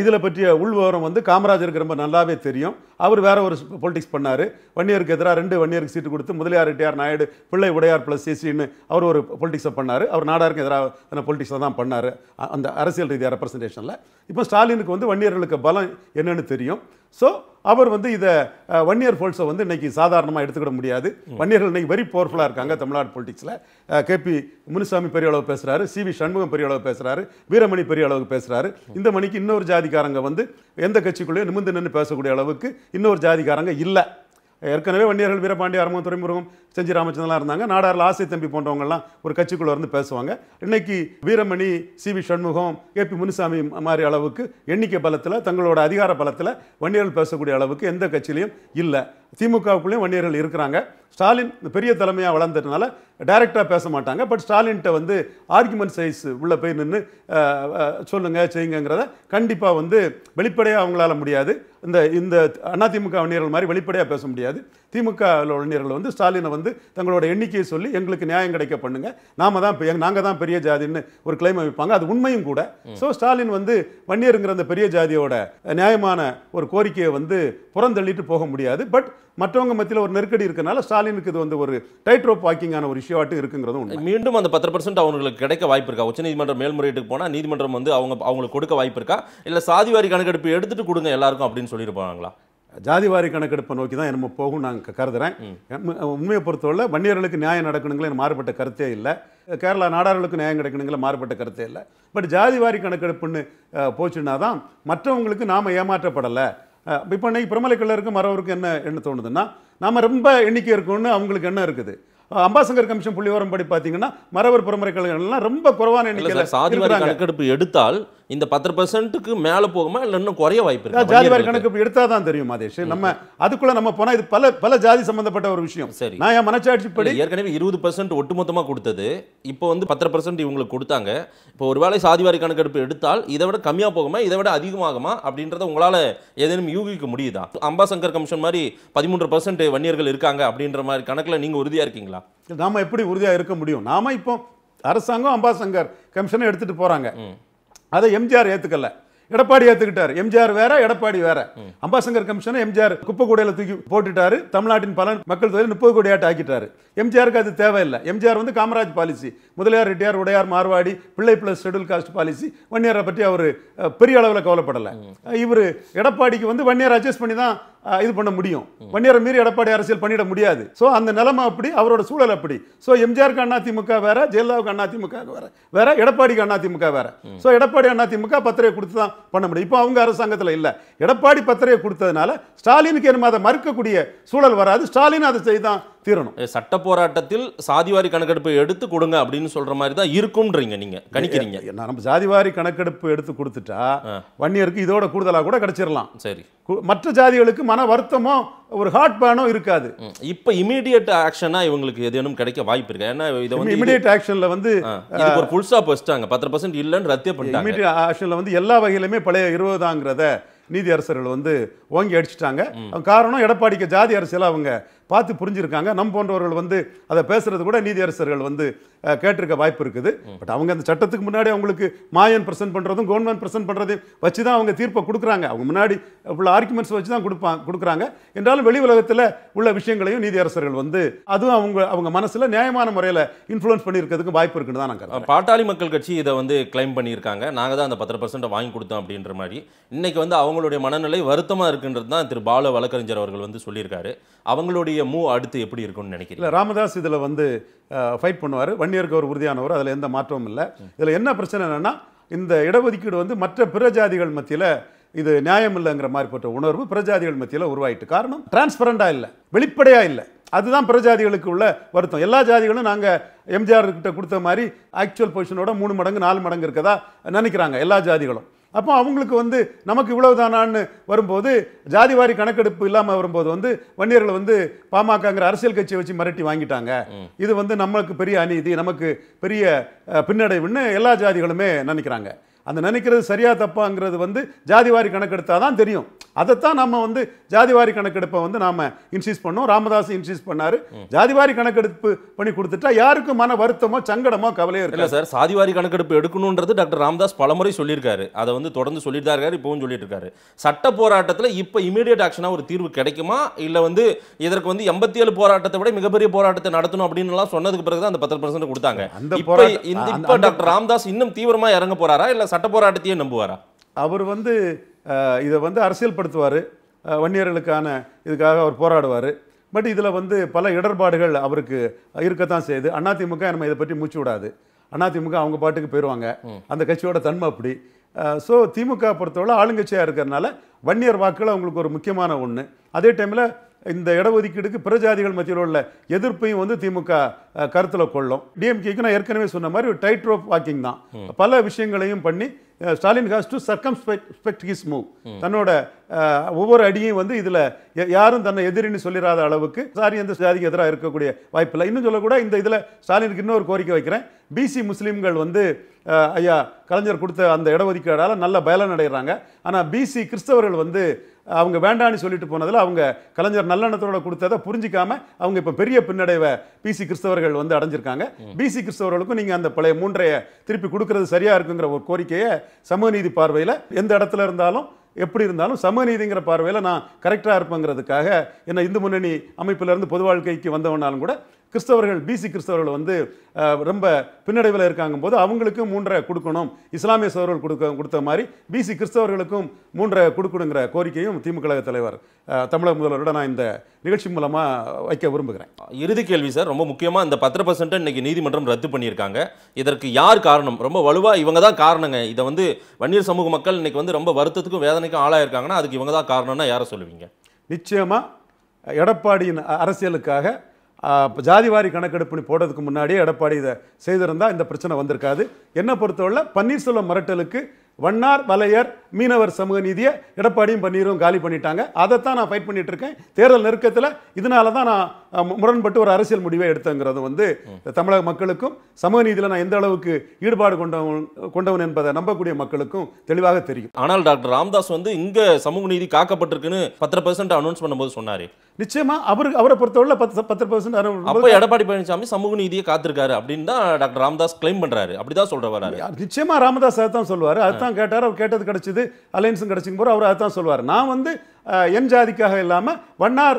இதில் பற்றிய உள்விவரம் வந்து காமராஜருக்கு ரொம்ப நல்லாவே தெரியும் அவர் வேற ஒரு பொலிட்டிக்ஸ் பண்ணார் வன்னியருக்கு எதிராக ரெண்டு வன்னியருக்கு சீட்டு கொடுத்து முதலியார் ரெட்டியார் நாயுடு பிள்ளை உடையார் ப்ளஸ் சிசின்னு அவர் ஒரு பொலிட்டிக்ஸை பண்ணார் அவர் நாடாருக்கு எதிராக பொலிட்டிக்ஸை தான் பண்ணார் அந்த அரசியல் ரீதியாக ரெப்ரசன்டேஷனில் இப்போ ஸ்டாலினுக்கு வந்து வன்னியர்களுக்கு பலம் என்னென்னு தெரியும் ஸோ அவர் வந்து இதை வன்னியர் ஃபோல்ஸை வந்து இன்றைக்கி சாதாரணமாக எடுத்துக்கிட முடியாது வன்னியர்கள் இன்றைக்கி வெரி பவர்ஃபுல்லாக இருக்காங்க தமிழ்நாடு பொலிட்டிக்ஸில் கேபி முனுசாமி பெரிய அளவு பேசுகிறாரு சி வி சண்முகம் பெரிய அளவு பேசுகிறாரு வீரமணி பெரிய அளவுக்கு பேசுகிறாரு இந்த மணிக்கு இன்னொரு ஜாதிக்காரங்க வந்து எந்த கட்சிக்குள்ளேயும் நிமிந்து நின்று பேசக்கூடிய அளவுக்கு இன்னொரு ஜாதிக்காரங்க இல்லை ஏற்கனவே வன்னியர்கள் வீரபாண்டி அரங்கம் துறைமுருகம் செஞ்சி ராமச்சந்திரலாம் இருந்தாங்க நாடாரில் ஆசை தம்பி போன்றவங்கலாம் ஒரு கட்சிக்குள்ளே வந்து பேசுவாங்க இன்னைக்கு Veeramani C V Shanmugam A P Munusamy மாதிரி அளவுக்கு எண்ணிக்கை பலத்தில் தங்களோட அதிகார பலத்தில் வன்னியர்கள் பேசக்கூடிய அளவுக்கு எந்த கட்சியிலையும் இல்லை திமுகவுக்குள்ளேயும் வன்னியர்கள் இருக்கிறாங்க ஸ்டாலின் பெரிய தலைமையாக வளர்ந்ததுனால டைரெக்டாக பேச மாட்டாங்க பட் ஸ்டாலின்கிட்ட வந்து ஆர்குமெண்ட் சைஸ் உள்ளே போய் நின்று சொல்லுங்கள் செய்யுங்கிறத கண்டிப்பாக வந்து வெளிப்படையாக அவங்களால முடியாது இந்த இந்த அதிமுக வன்னியர்கள் மாதிரி வெளிப்படையாக பேச முடியாது திமுக வன்னியர்கள் வந்து ஸ்டாலினை வந்து தங்களோட எண்ணிக்கையை சொல்லி எங்களுக்கு நியாயம் கிடைக்க பண்ணுங்க நாம தான் நாங்கள் தான் பெரிய ஜாதின்னு ஒரு கிளைம் வைப்பாங்க அது உண்மையும் கூட ஸோ ஸ்டாலின் வந்து வன்னியருங்கிற அந்த பெரிய ஜாதியோட நியாயமான ஒரு கோரிக்கையை வந்து புறந்தள்ளிட்டு போக முடியாது பட் மற்றவங்க மத்தியில் ஒரு நெருக்கடி இருக்கனால ஸ்டாலினுக்கு இது வந்து ஒரு டைட் ரோப் வாக்கிங்கான ஒரு இருக்குங்கிறது இருக்குங்கிறதும் மீண்டும் அந்த பத்து பர்சன்ட் அவங்களுக்கு கிடைக்க வாய்ப்பு இருக்கா உச்ச நீதிமன்றம் மேல்முறையீட்டுக்கு போனால் நீதிமன்றம் வந்து அவங்க அவங்களுக்கு கொடுக்க வாய்ப்பு இருக்கா இல்லை சாதிவாரி கணக்கெடுப்பு எடுத்துட்டு கொடுங்க எல்லாருக்கும் அப்படின்னு சொல்லியிருப்பாங்களா ஜாதிவாரி கணக்கெடுப்பை நோக்கி தான் நம்ம போகும் நான் கருதுகிறேன் உண்மையை பொறுத்தவரை வன்னியர்களுக்கு நியாயம் நடக்கணுங்களே மாறுபட்ட கருத்தே இல்லை கேரளா நாடார்களுக்கு நியாயம் கிடைக்கணுங்கள மாறுபட்ட கருத்தே இல்லை பட் ஜாதிவாரி கணக்கெடுப்புன்னு போச்சுன்னா தான் மற்றவங்களுக்கு நாம் ஏமாற்றப்படலை இப்போ இன்றைக்கி பிரமலைக்குள்ளே இருக்க மறவருக்கு என்ன என்ன தோணுதுன்னா நம்ம ரொம்ப எண்ணிக்கை இருக்கும்னு அவங்களுக்கு என்ன இருக்குது அம்பாசங்கர் கமிஷன் புள்ளிவரம் படி பார்த்தீங்கன்னா மரவர் பிரமலை கழகங்கள்லாம் ரொம்ப குறைவான எண்ணிக்கையில் கணக்கெடுப்பு எடுத்தால் இந்த பத்து பர்சன்ட்டுக்கு மேலே போகுமா இல்லை இன்னும் குறைய வாய்ப்பு இருக்கு ஜாதி வாரி கணக்கு எடுத்தால் தான் தெரியும் மாதேஷ் நம்ம அதுக்குள்ள நம்ம போனால் இது பல பல ஜாதி சம்பந்தப்பட்ட ஒரு விஷயம் சரி நான் என் மனச்சாட்சி படி ஏற்கனவே இருபது பர்சன்ட் ஒட்டுமொத்தமாக கொடுத்தது இப்போ வந்து பத்து பர்சன்ட் இவங்களுக்கு கொடுத்தாங்க இப்போ ஒருவேளை சாதி வாரி கணக்கெடுப்பு எடுத்தால் இதை விட கம்மியாக போகுமா இதை விட அதிகமாகுமா அப்படின்றத உங்களால் ஏதேனும் யூகிக்க முடியுதா அம்பாசங்கர் கமிஷன் மாதிரி பதிமூன்று பர்சன்ட் வன்னியர்கள் இருக்காங்க அப்படின்ற மாதிரி கணக்கில் நீங்கள் உறுதியாக இருக்கீங்களா நாம எப்படி உறுதியாக இருக்க முடியும் நாம இப்போ அரசாங்கம் அம்பாசங்கர் கமிஷனை எடுத்துகிட்டு போகிறாங்க அதை எம்ஜிஆர் ஏற்றுக்கல எடப்பாடி ஏற்றுக்கிட்டார் எம்ஜிஆர் வேற எடப்பாடி வேற அம்பாசங்கர் கமிஷனை எம்ஜிஆர் குப்பை தூக்கி போட்டுட்டாரு தமிழ்நாட்டின் பலன் மக்கள் தொகையில் முப்பது கோடி ஆட்டு ஆக்கிட்டாரு எம்ஜிஆருக்கு அது தேவையில்லை எம்ஜிஆர் வந்து Kamaraj policy Mudaliar Reddiar Udaiyar Marwari Pillai plus schedule caste policy வன்னியரை பற்றி அவர் பெரிய அளவில் கவலைப்படலை இவர் எடப்பாடிக்கு வந்து வன்னியர் அட்ஜஸ்ட் பண்ணி தான் இது பண்ண முடியும் பன்னியர மீறி எடப்பாடி அரசியல் பண்ணிட முடியாது ஸோ அந்த நிலைமை அப்படி அவரோட சூழல் அப்படி ஸோ எம்ஜிஆருக்கு அதிமுக வேற ஜெயலலிதாவுக்கு அதிமுக வேற வேற எடப்பாடிக்கு அதிமுக வேற ஸோ எடப்பாடி அதிமுக பத்திரையை கொடுத்து தான் பண்ண முடியும் இப்போ அவங்க அரசாங்கத்தில் இல்லை எடப்பாடி பத்திரையை கொடுத்ததுனால ஸ்டாலினுக்கு என்னமோ அதை மறுக்கக்கூடிய சூழல் வராது ஸ்டாலின் அதை செய்தான் தீரணும் சட்ட போராட்டத்தில் சாதிவாரி கணக்கெடுப்பு எடுத்து கொடுங்க அப்படின்னு சொல்ற மாதிரி தான் இருக்கும்ன்றீங்க நீங்க கணிக்கிறீங்க நம்ம சாதிவாரி கணக்கெடுப்பு எடுத்து கொடுத்துட்டா வன்னியருக்கு இதோட கூடுதலாக கூட கிடைச்சிடலாம் சரி மற்ற ஜாதிகளுக்கு மன வருத்தமோ ஒரு ஹார்ட் பேனோ இருக்காது இப்போ இமீடியட் ஆக்ஷனா இவங்களுக்கு எதுவும் கிடைக்க வாய்ப்பு இருக்கு ஏன்னா இதை வந்து இமீடியட் ஆக்ஷன்ல வந்து ஒரு ஃபுல் போச்சுட்டாங்க பத்து பர்சன்ட் இல்லைன்னு ரத்திய பண்ணிட்டாங்க இமீடியட் ஆக்ஷன்ல வந்து எல்லா வகையிலுமே பழைய இருபதாங்கிறத நீதி அரசர்கள் வந்து ஓங்கி அடிச்சுட்டாங்க காரணம் எடப்பாடிக்கு ஜாதி அரசியல் அவங்க பார்த்து புரிஞ்சிருக்காங்க நம் போன்றவர்கள் வந்து அதை பேசுறது கூட நீதியரசர்கள் வந்து கேட்டிருக்க வாய்ப்பு இருக்குது பட் அவங்க அந்த சட்டத்துக்கு முன்னாடி அவங்களுக்கு மாயன் பிரசன்ட் பண்ணுறதும் கவர்மெண்ட் பிரசன்ட் பண்ணுறதையும் வச்சு தான் அவங்க தீர்ப்பை கொடுக்குறாங்க அவங்க முன்னாடி உள்ள ஆர்குமெண்ட்ஸ் வச்சு தான் கொடுப்பாங்க கொடுக்குறாங்க என்றாலும் வெளி உலகத்தில் உள்ள விஷயங்களையும் நீதியரசர்கள் வந்து அதுவும் அவங்க அவங்க மனசில் நியாயமான முறையில் இன்ஃப்ளூயன்ஸ் பண்ணியிருக்கிறதுக்கு வாய்ப்பு இருக்குன்னு தான் நாங்கள் பாட்டாளி மக்கள் கட்சி இதை வந்து கிளைம் பண்ணியிருக்காங்க நாங்கள் தான் அந்த பத்து பர்சன்ட் வாங்கி கொடுத்தோம் அப்படின்ற மாதிரி இன்னைக்கு வந்து அவங்களுடைய மனநிலை வருத்தமாக இருக்குன்றது தான் திரு பால வழக்கறிஞர் அவர்கள் வந்து சொல்லியிருக்காரு அவங்களுடைய அவருடைய மூவ் அடுத்து எப்படி இருக்கும்னு நினைக்கிறீங்க ராமதாஸ் இதில் வந்து ஃபைட் பண்ணுவார் வன்னியருக்கு ஒரு உறுதியானவர் அதில் எந்த மாற்றமும் இல்லை இதில் என்ன பிரச்சனை என்னென்னா இந்த இடஒதுக்கீடு வந்து மற்ற பிற ஜாதிகள் மத்தியில் இது நியாயம் இல்லைங்கிற மாதிரி போட்ட உணர்வு பிரஜாதிகள் மத்தியில் உருவாயிட்டு காரணம் டிரான்ஸ்பரண்டாக இல்லை வெளிப்படையாக இல்லை அதுதான் பிரஜாதிகளுக்கு உள்ள வருத்தம் எல்லா ஜாதிகளும் நாங்கள் எம்ஜிஆர் கிட்ட கொடுத்த மாதிரி ஆக்சுவல் பொசிஷனோட மூணு மடங்கு நாலு மடங்கு இருக்கதா நினைக்கிறாங்க எல்லா ஜாதிகளும் அப்போ அவங்களுக்கு வந்து நமக்கு இவ்வளவு தானான்னு வரும்போது ஜாதிவாரி கணக்கெடுப்பு இல்லாமல் வரும்போது வந்து வன்னியர்களை வந்து பாமகங்கிற அரசியல் கட்சியை வச்சு மிரட்டி வாங்கிட்டாங்க இது வந்து நம்மளுக்கு பெரிய அநீதி நமக்கு பெரிய பின்னடைவுன்னு எல்லா ஜாதிகளுமே நினைக்கிறாங்க அந்த நினைக்கிறது சரியா தப்பாங்கிறது வந்து ஜாதிவாரி கணக்கெடுத்தால் தான் தெரியும் அதைத்தான் நம்ம வந்து ஜாதிவாரி கணக்கெடுப்பை வந்து நாம் இன்சீஸ் பண்ணோம் ராமதாஸ் இன்சீஸ் பண்ணார் ஜாதிவாரி கணக்கெடுப்பு பண்ணி கொடுத்துட்டா யாருக்கும் மன வருத்தமோ சங்கடமோ கவலையோ இல்லை சார் சாதிவாரி கணக்கெடுப்பு எடுக்கணுன்றது டாக்டர் ராமதாஸ் பலமுறை சொல்லியிருக்காரு அதை வந்து தொடர்ந்து சொல்லிட்டு தான் இருக்காரு இப்போவும் சொல்லிட்டு இருக்காரு சட்ட போராட்டத்தில் இப்போ இமீடியட் ஆக்ஷனாக ஒரு தீர்வு கிடைக்குமா இல்லை வந்து இதற்கு வந்து எண்பத்தி ஏழு போராட்டத்தை விட மிகப்பெரிய போராட்டத்தை நடத்தணும் அப்படின்னு சொன்னதுக்கு பிறகு தான் அந்த பத்து பர்சன்ட் கொடுத்தாங்க இப்போ டாக்டர் ராமதாஸ் இன்னும் தீவிரமா இறங்க போறாரா இல்லை சட்ட போராட்டத்தையே நம்புவாரா அவர் வந்து இதை வந்து அரசியல்படுத்துவார் வன்னியர்களுக்கான இதுக்காக அவர் போராடுவார் பட் இதில் வந்து பல இடர்பாடுகள் அவருக்கு இருக்கத்தான் செய்யுது அதிமுக நம்ம இதை பற்றி மூச்சு விடாது அதிமுக அவங்க பாட்டுக்கு போயிடுவாங்க அந்த கட்சியோட தன்மை அப்படி ஸோ திமுக பொறுத்தவரை ஆளுங்கட்சியாக இருக்கிறதுனால வன்னியர் வாக்குகள் அவங்களுக்கு ஒரு முக்கியமான ஒன்று அதே டைமில் இந்த இடஒதுக்கீடுக்கு பிரஜாதிகள் மத்தியில் உள்ள எதிர்ப்பையும் வந்து திமுக கருத்தில் கொள்ளும் டிஎம்கேக்கு நான் ஏற்கனவே சொன்ன மாதிரி ஒரு டைட் ரோப் வாக்கிங் தான் பல விஷயங்களையும் பண்ணி Stalin has to circumspective move தன்னோட ஒவ்வொரு அடியும் வந்து இதில் யாரும் தன்னை எதிரின்னு சொல்லிடாத அளவுக்கு சாரி எந்த ஜாதிக்கு எதிராக இருக்கக்கூடிய வாய்ப்பில்லை இன்னும் சொல்லக்கூட இந்த இதில் ஸ்டாலினுக்கு இன்னொரு கோரிக்கை வைக்கிறேன் பிசி முஸ்லீம்கள் வந்து ஐயா கலைஞர் கொடுத்த அந்த இடஒதுக்கீடால் நல்ல பயலன் அடைகிறாங்க ஆனால் பிசி கிறிஸ்தவர்கள் வந்து அவங்க வேண்டான்னு சொல்லிட்டு போனதில் அவங்க கலைஞர் நல்லெண்ணத்தோட கொடுத்ததை புரிஞ்சிக்காம அவங்க இப்போ பெரிய பின்னடைவை பிசி கிறிஸ்தவர்கள் வந்து அடைஞ்சிருக்காங்க பிசி கிறிஸ்தவர்களுக்கும் நீங்கள் அந்த பழைய மூன்றைய திருப்பி கொடுக்கறது சரியாக இருக்குங்கிற ஒரு கோரிக்கையை சமூகநீதி பார்வையில் எந்த இடத்துல இருந்தாலும் எப்படி இருந்தாலும் சமநீதிங்கிற பார்வையில் நான் கரெக்டாக இருப்பேங்கிறதுக்காக என்ன இந்து முன்னணி அமைப்பிலிருந்து பொது வாழ்க்கைக்கு வந்தவனாலும் கூட கிறிஸ்தவர்கள் பிசி கிறிஸ்தவர்கள் வந்து ரொம்ப பின்னடைவில் இருக்காங்க போது அவங்களுக்கும் மூன்றை கொடுக்கணும் இஸ்லாமிய சோழர்கள் கொடுக்க கொடுத்த மாதிரி பிசி கிறிஸ்தவர்களுக்கும் மூன்றை கொடுக்கணுங்கிற கோரிக்கையும் திமுக தலைவர் தமிழக முதல்வரோட நான் இந்த நிகழ்ச்சி மூலமாக வைக்க விரும்புகிறேன் இறுதி கேள்வி சார் ரொம்ப முக்கியமாக இந்த பத்து பர்சன்ட்டை இன்றைக்கி நீதிமன்றம் ரத்து பண்ணியிருக்காங்க இதற்கு யார் காரணம் ரொம்ப வலுவாக இவங்க தான் காரணங்க இதை வந்து வன்னியர் சமூக மக்கள் இன்றைக்கி வந்து ரொம்ப வருத்தத்துக்கும் வேதனைக்கும் ஆளாயிருக்காங்கன்னா அதுக்கு இவங்க தான் காரணம்னா யாரை சொல்லுவீங்க நிச்சயமாக எடப்பாடியின் அரசியலுக்காக ஜாதிவாரி கணக்கெடுப்புன்னு போடுறதுக்கு முன்னாடியே எடப்பாடி இதை செய்திருந்தால் இந்த பிரச்சனை வந்திருக்காது என்னை பொறுத்தவரை பன்னீர்செல்வம் மிரட்டலுக்கு வண்ணார் வலையர் மீனவர் சமூக நீதியை எடப்பாடியும் பன்னீரும் காலி பண்ணிட்டாங்க அதைத்தான் நான் ஃபைட் பண்ணிட்டு இருக்கேன் தேர்தல் நெருக்கத்தில் இதனால தான் நான் முரண்பட்டு ஒரு அரசியல் முடிவை எடுத்தேங்கிறது வந்து தமிழக மக்களுக்கும் சமூக நீதியில் நான் எந்த அளவுக்கு ஈடுபாடு கொண்டவன் கொண்டவன் என்பதை நம்பக்கூடிய மக்களுக்கும் தெளிவாக தெரியும் ஆனால் டாக்டர் ராம்தாஸ் வந்து இங்கே சமூக நீதி காக்கப்பட்டிருக்குன்னு பத்து பர்சன்ட் அனௌன்ஸ் பண்ணும்போது சொன்னார் நிச்சயமா அவரு அவரை பொறுத்தவரை பத்து பத்து பர்சன்ட் எடப்பாடி பழனிசாமி சமூக நீதியை காத்திருக்காரு அப்படின்னு தான் டாக்டர் ராமதாஸ் கிளைம் பண்றாரு அப்படிதான் சொல்ற வராரு நிச்சயமா ராமதாஸ் அதான் சொல்லுவாரு அதுதான் கேட்டார் அவர் கேட்டது கிடைச்சது அலையன்ஸும் கிடைச்சிங்க போற அவர் அதான் சொல்லுவார் நான் வந்து என் ஜாதிக்காக இல்லாம வண்ணார்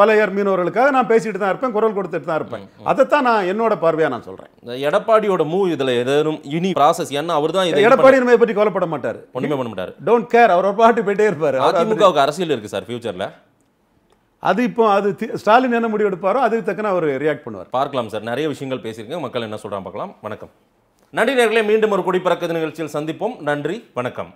வலையர் மீனவர்களுக்காக நான் பேசிட்டு தான் இருப்பேன் குரல் கொடுத்துட்டு தான் இருப்பேன் அதைத்தான் நான் என்னோட பார்வையா நான் சொல்றேன் எடப்பாடியோட மூவ் இதுல ஏதேனும் இனி ப்ராசஸ் ஏன்னா அவர் தான் எடப்பாடி நம்ம பற்றி கொலப்பட மாட்டார் ஒண்ணுமே பண்ண மாட்டார் டோன்ட் கேர் அவர் பாட்டு போயிட்டே இருப்பார் அதிமுகவுக்கு அரசியல் இருக்கு சார் ஃபியூச்சர்ல அது இப்போ அது ஸ்டாலின் என்ன முடிவு எடுப்பாரோ அதுக்கு தக்கன அவர் ரியாக்ட் பண்ணுவார் பார்க்கலாம் சார் நிறைய விஷயங்கள் பேசியிருக்கீங்க மக்கள் என்ன சொல்கிறாங்க பார்க்கலாம் வணக்கம் நடிகர்களை மீண்டும் ஒரு குடிப்பிறக்கிறது நிகழ்ச்சியில் சந்திப்போம் நன்றி வணக்கம்